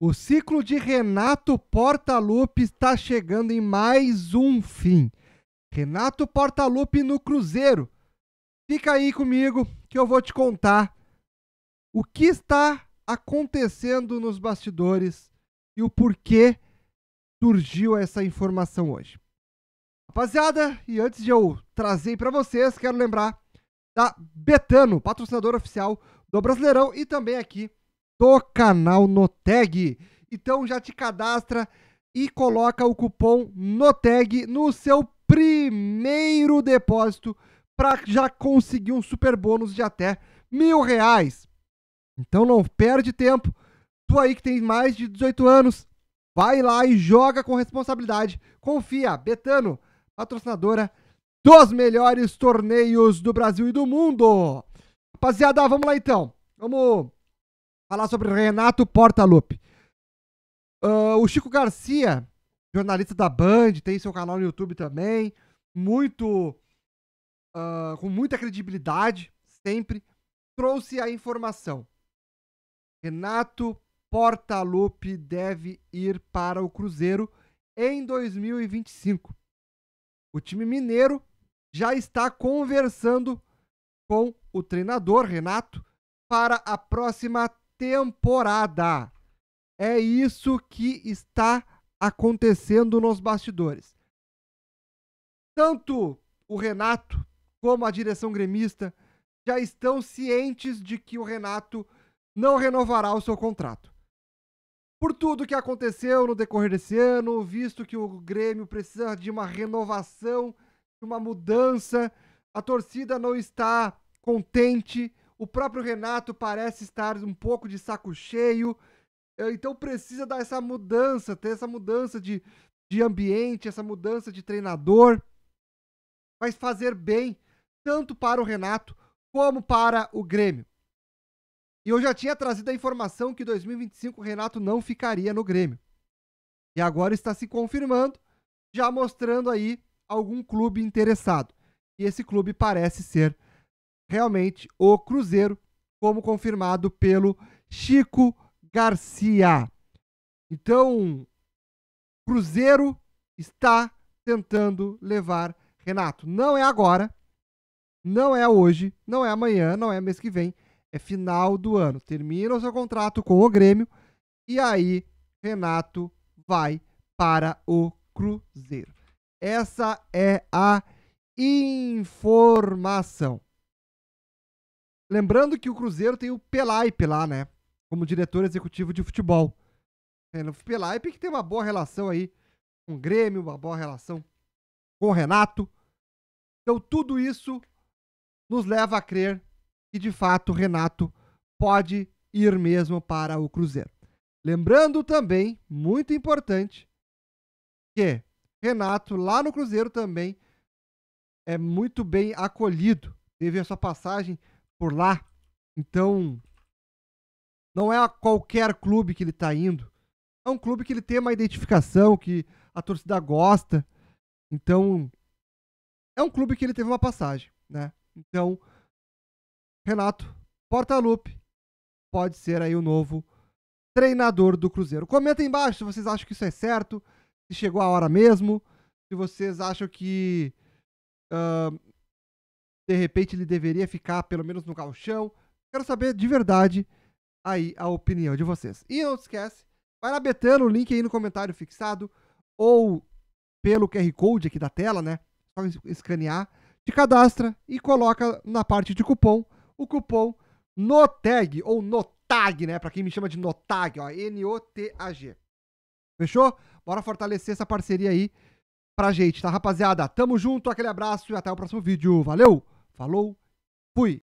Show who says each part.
Speaker 1: O ciclo de Renato Portaluppi está chegando em mais um fim. Renato Portaluppi no Cruzeiro. Fica aí comigo que eu vou te contar o que está acontecendo nos bastidores e o porquê surgiu essa informação hoje. Rapaziada, e antes de eu trazer para vocês, quero lembrar da Betano, patrocinador oficial do Brasileirão e também aqui do canal Noteg. Então já te cadastra e coloca o cupom NOTEG no seu primeiro depósito para já conseguir um super bônus de até mil reais. Então não perde tempo. Tu aí que tem mais de 18 anos, vai lá e joga com responsabilidade. Confia, Betano, patrocinadora dos melhores torneios do Brasil e do mundo. Rapaziada, vamos lá então. Vamos falar sobre Renato Portaluppi. Uh, o Chico Garcia, jornalista da Band, tem seu canal no YouTube também, muito uh, com muita credibilidade, sempre trouxe a informação. Renato Portaluppi deve ir para o Cruzeiro em 2025. O time mineiro já está conversando com o treinador Renato para a próxima temporada. É isso que está acontecendo nos bastidores. Tanto o Renato como a direção gremista já estão cientes de que o Renato não renovará o seu contrato. Por tudo que aconteceu no decorrer desse ano, visto que o Grêmio precisa de uma renovação, de uma mudança, a torcida não está contente o próprio Renato parece estar um pouco de saco cheio. É, então precisa dar essa mudança, ter essa mudança de, de ambiente, essa mudança de treinador. Vai fazer bem tanto para o Renato como para o Grêmio. E eu já tinha trazido a informação que 2025 o Renato não ficaria no Grêmio. E agora está se confirmando, já mostrando aí algum clube interessado. E esse clube parece ser realmente o Cruzeiro, como confirmado pelo Chico Garcia. Então, Cruzeiro está tentando levar Renato. Não é agora, não é hoje, não é amanhã, não é mês que vem, é final do ano. Termina o seu contrato com o Grêmio e aí Renato vai para o Cruzeiro. Essa é a informação. Lembrando que o Cruzeiro tem o Pelaipe lá, né? Como diretor executivo de futebol. É, o Pelaipe que tem uma boa relação aí com o Grêmio, uma boa relação com o Renato. Então tudo isso nos leva a crer que de fato o Renato pode ir mesmo para o Cruzeiro. Lembrando também, muito importante, que Renato lá no Cruzeiro também é muito bem acolhido. Teve a sua passagem por lá. Então, não é qualquer clube que ele está indo. É um clube que ele tem uma identificação, que a torcida gosta. Então, é um clube que ele teve uma passagem, né? Então, Renato Portaluppi pode ser aí o novo treinador do Cruzeiro. Comenta aí embaixo se vocês acham que isso é certo, se chegou a hora mesmo, se vocês acham que uh, de repente ele deveria ficar pelo menos no galchão. Quero saber de verdade aí a opinião de vocês. E não esquece, vai lá betando o link aí no comentário fixado ou pelo QR Code aqui da tela, né? Só escanear, te cadastra e coloca na parte de cupom o cupom NOTAG ou NOTAG, né? Para quem me chama de NOTAG, ó, N O T A G. Fechou? Bora fortalecer essa parceria aí pra gente, tá, rapaziada? Tamo junto, aquele abraço e até o próximo vídeo. Valeu! Falou, fui!